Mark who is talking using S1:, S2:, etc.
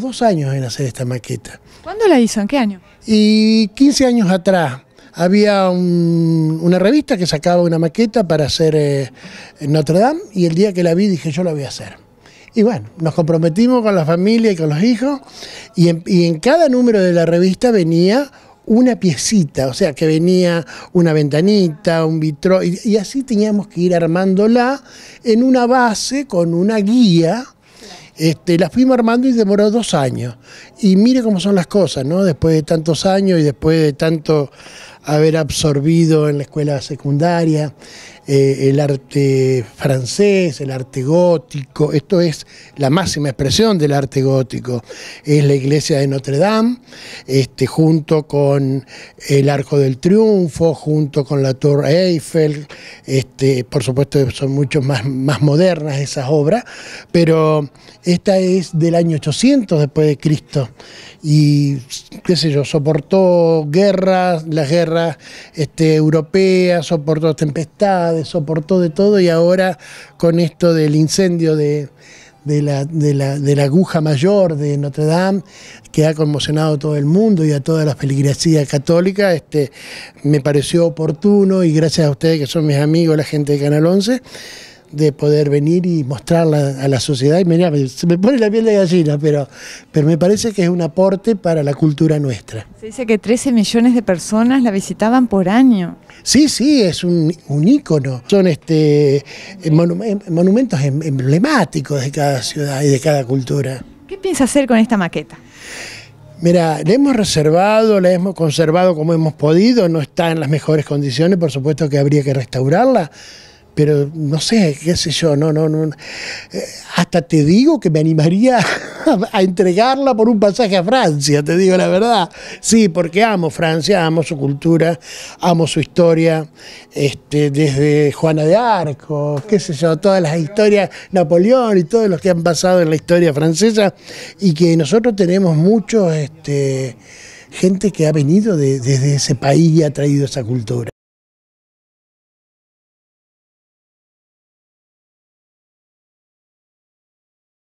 S1: dos años en hacer esta maqueta. ¿Cuándo la hizo? ¿En qué año? Y 15 años atrás había una revista que sacaba una maqueta para hacer eh, Notre Dame y el día que la vi dije yo la voy a hacer. Y bueno, nos comprometimos con la familia y con los hijos y en, cada número de la revista venía una piecita, o sea que venía una ventanita, un vitro, y, y así teníamos que ir armándola en una base con una guía este, la fuimos armando y demoró dos años. Y mire cómo son las cosas, ¿no? Después de tantos años y después de tanto haber absorbido en la escuela secundaria eh, el arte francés, el arte gótico, esto es la máxima expresión del arte gótico, es la iglesia de Notre Dame, este, junto con el Arco del Triunfo, junto con la Torre Eiffel, este, por supuesto son mucho más, más modernas esas obras, pero esta es del año 800 después de Cristo y qué sé yo, soportó guerras, las guerras este, europea, este, soportó tempestades, soportó de todo y ahora con esto del incendio de, la, de, la, aguja mayor de Notre Dame, que ha conmocionado a todo el mundo y a toda la feligresía católica, este, me pareció oportuno y gracias a ustedes que son mis amigos, la gente de Canal 11, de poder venir y mostrarla a la sociedad. Y mirá, se me pone la piel de gallina, pero, pero me parece que es un aporte para la cultura nuestra. Se dice que 13 millones de personas la visitaban por año. Sí, sí, es un, un ícono. Son este, eh, eh, monumentos em-, emblemáticos de cada ciudad y de cada cultura. ¿Qué piensa hacer con esta maqueta? Mira, la hemos reservado, la hemos conservado como hemos podido, no está en las mejores condiciones, por supuesto que habría que restaurarla, pero no sé, qué sé yo, no, no, no. Eh, hasta te digo que me animaría a entregarla por un pasaje a Francia, te digo la verdad. Sí, porque amo Francia, amo su cultura, amo su historia, este, desde Juana de Arco, qué sé yo, todas las historias, Napoleón y todos los que han pasado en la historia francesa, y que nosotros tenemos mucho este, gente que ha venido desde ese país y ha traído esa cultura.